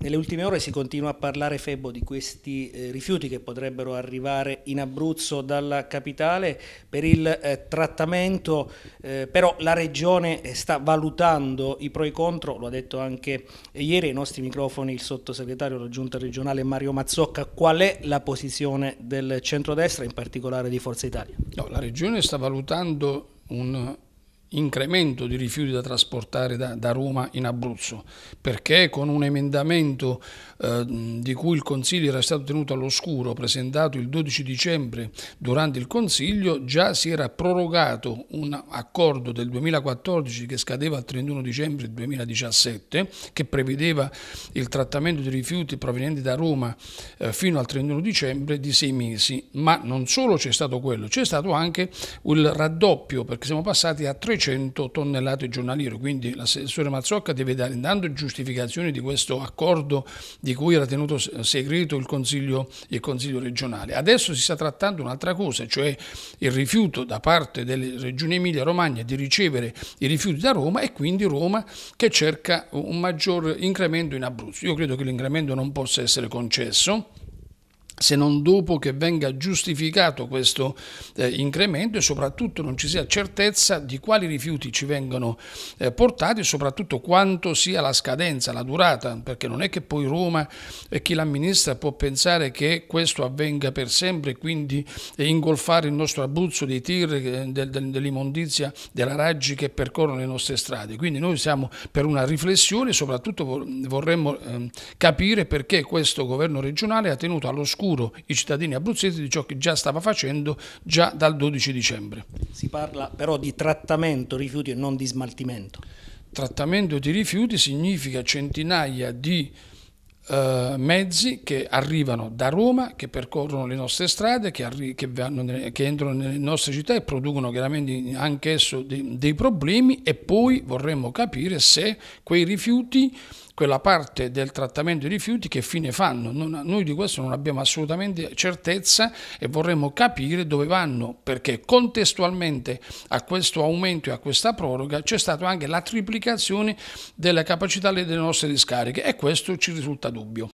Nelle ultime ore si continua a parlare Febo di questi eh, rifiuti che potrebbero arrivare in Abruzzo dalla capitale per il eh, trattamento, eh, però la Regione eh, sta valutando i pro e i contro, lo ha detto anche eh, ieri ai nostri microfoni il sottosegretario della Giunta regionale Mario Mazzocca, qual è la posizione del centrodestra, in particolare di Forza Italia? No, la Regione sta valutando un incremento di rifiuti da trasportare da, da, Roma in Abruzzo, perché con un emendamento eh, di cui il Consiglio era stato tenuto all'oscuro, presentato il 12 dicembre durante il Consiglio, già si era prorogato un accordo del 2014 che scadeva al 31 dicembre 2017, che prevedeva il trattamento di rifiuti provenienti da Roma eh, fino al 31 dicembre di sei mesi, ma non solo c'è stato quello, c'è stato anche il raddoppio, perché siamo passati a 300 600 tonnellate giornaliere, quindi l'assessore Mazzocca deve dare intanto giustificazione di questo accordo di cui era tenuto segreto il Consiglio, il Consiglio regionale. Adesso si sta trattando un'altra cosa, cioè il rifiuto da parte delle regioni Emilia-Romagna di ricevere i rifiuti da Roma e quindi Roma che cerca un maggior incremento in Abruzzo. Io credo che l'incremento non possa essere concesso se non dopo che venga giustificato questo eh, incremento e soprattutto non ci sia certezza di quali rifiuti ci vengono eh, portati e soprattutto quanto sia la scadenza, la durata, perché non è che poi Roma e chi l'amministra può pensare che questo avvenga per sempre e quindi ingolfare il nostro Abruzzo dei tir, eh, del, del, dell'immondizia, della raggi che percorrono le nostre strade. Quindi noi siamo per una riflessione e soprattutto vorremmo eh, capire perché questo governo regionale ha tenuto allo scudo sicuro i cittadini abruzzesi di ciò che già stava facendo già dal 12 dicembre. Si parla però di trattamento rifiuti e non di smaltimento. Trattamento di rifiuti significa centinaia di eh, mezzi che arrivano da Roma, che percorrono le nostre strade, che, che, vanno, che entrano nelle nostre città e producono chiaramente anch'esso dei, dei problemi e poi vorremmo capire se quei rifiuti quella parte del trattamento dei rifiuti che fine fanno. Non, noi di questo non abbiamo assolutamente certezza e vorremmo capire dove vanno, perché contestualmente a questo aumento e a questa proroga c'è stata anche la triplicazione della capacità delle nostre discariche e questo ci risulta dubbio.